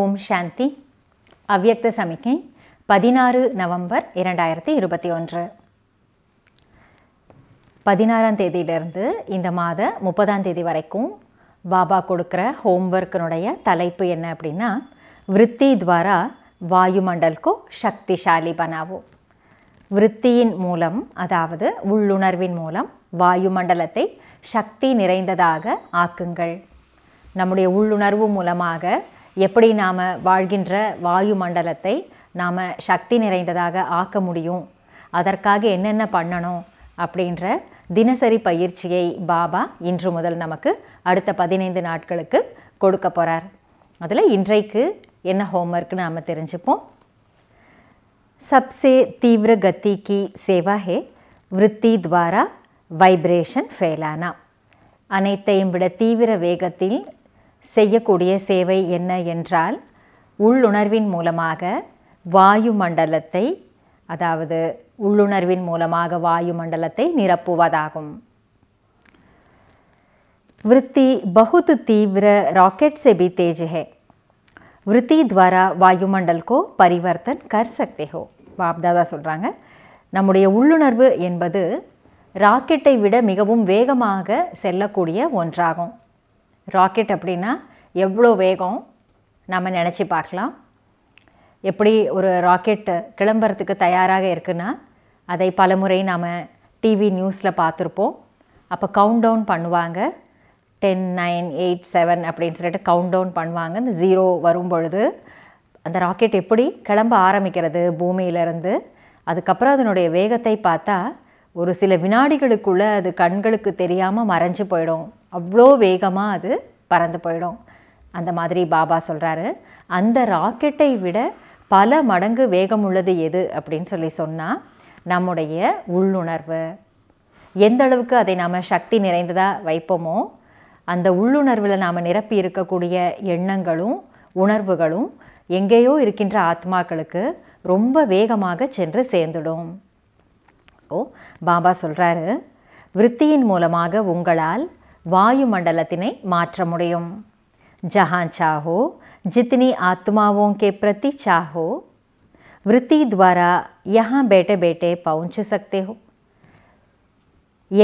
ஓம் சாந்தி அவ்வியக்த சமிக்கை பதினாறு நவம்பர் இரண்டாயிரத்தி இருபத்தி ஒன்று பதினாறாம் தேதியிலிருந்து இந்த மாத முப்பதாம் தேதி வரைக்கும் பாபா கொடுக்குற ஹோம்ஒர்க்கினுடைய தலைப்பு என்ன அப்படின்னா விற்பி துவாரா வாயுமண்டல்கோ சக்திசாலி பனாவோ விற்த்தியின் மூலம் அதாவது உள்ளுணர்வின் மூலம் வாயுமண்டலத்தை சக்தி நிறைந்ததாக ஆக்குங்கள் நம்முடைய உள்ளுணர்வு மூலமாக எப்படி நாம் வாழ்கின்ற வாயு மண்டலத்தை நாம் சக்தி நிறைந்ததாக ஆக்க முடியும் அதற்காக என்னென்ன பண்ணணும் அப்படின்ற தினசரி பயிற்சியை பாபா இன்று முதல் நமக்கு அடுத்த பதினைந்து நாட்களுக்கு கொடுக்க போகிறார் அதில் இன்றைக்கு என்ன ஹோம்ஒர்க்னு நாம் தெரிஞ்சுப்போம் சப்சே தீவிர கத்திக்கு சேவாகே விற்பி துவாரா வைப்ரேஷன் ஃபெயிலானா அனைத்தையும் விட தீவிர வேகத்தில் செய்யக்கூடிய சேவை என்ன என்றால் உள்ளுணர்வின் மூலமாக வாயு மண்டலத்தை அதாவது உள்ளுணர்வின் மூலமாக வாயு மண்டலத்தை நிரப்புவதாகும் விருத்தி பகுத்து தீவிர ராக்கெட் செபி தேஜகே விருத்தி துவாரா வாயுமண்டல்கோ பரிவர்த்தன் கர் को परिवर्तन பாப்தாதா சொல்கிறாங்க நம்முடைய உள்ளுணர்வு என்பது ராக்கெட்டை விட மிகவும் வேகமாக செல்லக்கூடிய ஒன்றாகும் ராக்கெட் அப்படின்னா எவ்வளோ வேகம் நம்ம நினச்சி பார்க்கலாம் எப்படி ஒரு ராக்கெட் கிளம்புறதுக்கு தயாராக இருக்குன்னா அதை பலமுறை நாம் டிவி நியூஸில் பார்த்துருப்போம் அப்போ கவுண்ட் டவுன் பண்ணுவாங்க டென் நைன் எயிட் செவன் அப்படின்னு சொல்லிட்டு கவுண்ட் டவுன் பண்ணுவாங்க இந்த ஜீரோ வரும் பொழுது அந்த ராக்கெட் எப்படி கிளம்ப ஆரம்பிக்கிறது பூமியிலேருந்து அதுக்கப்புறம் அதனுடைய வேகத்தை பார்த்தா ஒரு சில வினாடிகளுக்குள்ளே அது கண்களுக்கு தெரியாமல் மறைஞ்சு போயிடும் அவ்வளோ வேகமாக அது பறந்து போயிடும் அந்த மாதிரி பாபா சொல்கிறாரு அந்த ராக்கெட்டை விட பல மடங்கு வேகம் உள்ளது எது அப்படின்னு சொல்லி சொன்னால் நம்முடைய உள்ளுணர்வு எந்த அளவுக்கு அதை நாம் சக்தி நிறைந்ததாக வைப்போமோ அந்த உள்ளுணர்வில் நாம் நிரப்பி இருக்கக்கூடிய எண்ணங்களும் உணர்வுகளும் எங்கேயோ இருக்கின்ற ஆத்மாக்களுக்கு ரொம்ப வேகமாக சென்று சேர்ந்துடும் ஸோ பாபா சொல்கிறாரு விற்த்தியின் மூலமாக உங்களால் வாயு மண்டலத்தினை मुड़ियुम ஜஹான் சாஹோ ஜித்னி आत्माओं के பிரதி சாஹோ விருத்தி துவாரா யஹான் பேட்டே बैठे பவுஞ்சு சக்தே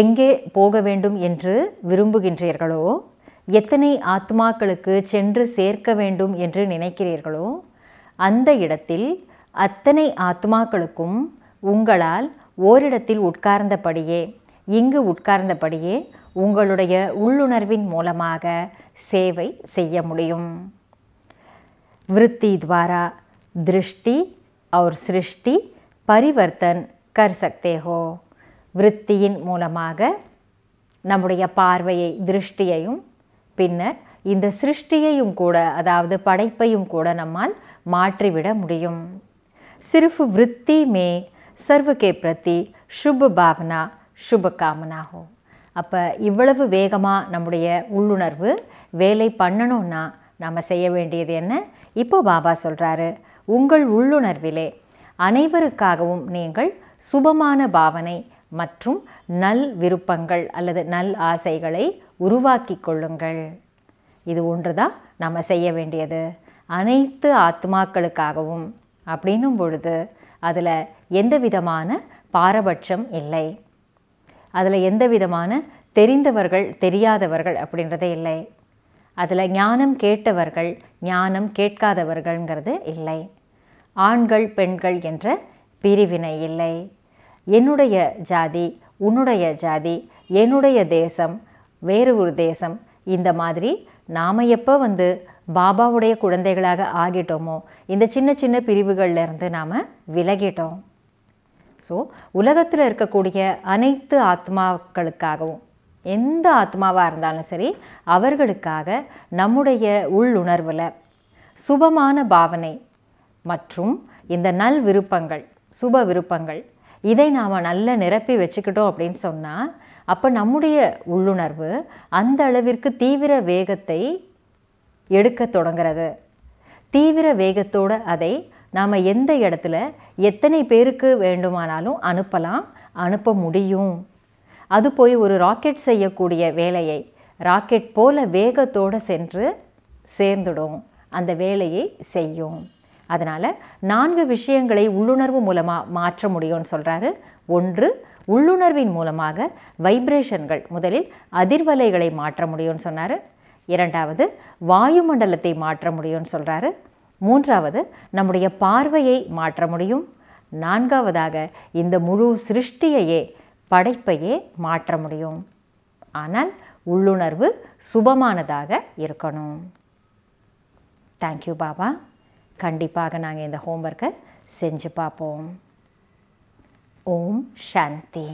எங்கே போக வேண்டும் என்று விரும்புகின்றீர்களோ எத்தனை ஆத்மாக்களுக்கு சென்று சேர்க்க வேண்டும் என்று நினைக்கிறீர்களோ அந்த இடத்தில் அத்தனை ஆத்மாக்களுக்கும் உங்களால் ஓரிடத்தில் உட்கார்ந்தபடியே இங்கு உட்கார்ந்தபடியே உங்களுடைய உள்ளுணர்வின் மூலமாக சேவை செய்ய முடியும் விருத்தி துவாரா திருஷ்டி அவர் சிருஷ்டி பரிவர்த்தன் கர் சக்தேகோ हो மூலமாக நம்முடைய பார்வையை திருஷ்டியையும் பின்னர் இந்த சிருஷ்டியையும் கூட அதாவது படைப்பையும் கூட நம்மால் மாற்றிவிட முடியும் சிறப்பு விருத்தி மே சர்வகே பிரத்தி பிரதி பாவனா சுப காமனாகும் அப்போ இவ்வளவு வேகமாக நம்முடைய உள்ளுணர்வு வேலை பண்ணணும்னா நம்ம செய்ய வேண்டியது என்ன இப்போ பாபா சொல்கிறாரு உங்கள் உள்ளுணர்விலே அனைவருக்காகவும் நீங்கள் சுபமான பாவனை மற்றும் நல் விருப்பங்கள் அல்லது நல் ஆசைகளை உருவாக்கி கொள்ளுங்கள் இது ஒன்று தான் நம்ம செய்ய வேண்டியது அனைத்து ஆத்மாக்களுக்காகவும் அப்படின்னும் பொழுது அதில் எந்த விதமான பாரபட்சம் இல்லை அதில் எந்த விதமான தெரிந்தவர்கள் தெரியாதவர்கள் அப்படின்றதே இல்லை அதில் ஞானம் கேட்டவர்கள் ஞானம் கேட்காதவர்கள்ங்கிறது இல்லை ஆண்கள் பெண்கள் என்ற பிரிவினை இல்லை என்னுடைய ஜாதி உன்னுடைய ஜாதி என்னுடைய தேசம் வேறு ஒரு தேசம் இந்த மாதிரி நாம் எப்போ வந்து பாபாவுடைய குழந்தைகளாக ஆகிட்டோமோ இந்த சின்ன சின்ன பிரிவுகள்லேருந்து நாம் விலகிட்டோம் ஸோ உலகத்தில் இருக்கக்கூடிய அனைத்து ஆத்மாக்களுக்காகவும் எந்த ஆத்மாவாக இருந்தாலும் சரி அவர்களுக்காக நம்முடைய உள்ளுணர்வில் சுபமான பாவனை மற்றும் இந்த நல் விருப்பங்கள் சுப விருப்பங்கள் இதை நாம் நல்லா நிரப்பி வச்சுக்கிட்டோம் அப்படின்னு சொன்னால் அப்போ நம்முடைய உள்ளுணர்வு அந்த அளவிற்கு தீவிர வேகத்தை எடுக்க தொடங்கிறது தீவிர வேகத்தோடு அதை நாம் எந்த இடத்துல எத்தனை பேருக்கு வேண்டுமானாலும் அனுப்பலாம் அனுப்ப முடியும் அது போய் ஒரு ராக்கெட் செய்யக்கூடிய வேலையை ராக்கெட் போல வேகத்தோடு சென்று சேர்ந்துடும் அந்த வேலையை செய்யும் அதனால் நான்கு விஷயங்களை உள்ளுணர்வு மூலமாக மாற்ற முடியும்னு சொல்கிறாரு ஒன்று உள்ளுணர்வின் மூலமாக வைப்ரேஷன்கள் முதலில் அதிர்வலைகளை மாற்ற முடியும்னு சொன்னார் இரண்டாவது வாயுமண்டலத்தை மாற்ற முடியும்னு சொல்கிறாரு மூன்றாவது நம்முடைய பார்வையை மாற்ற முடியும் நான்காவதாக இந்த முழு சிருஷ்டியையே படைப்பையே மாற்ற முடியும் ஆனால் உள்ளுணர்வு சுபமானதாக இருக்கணும் தேங்க்யூ பாபா கண்டிப்பாக நாங்கள் இந்த ஹோம்ஒர்க்கை செஞ்சு பார்ப்போம் ஓம் சாந்தி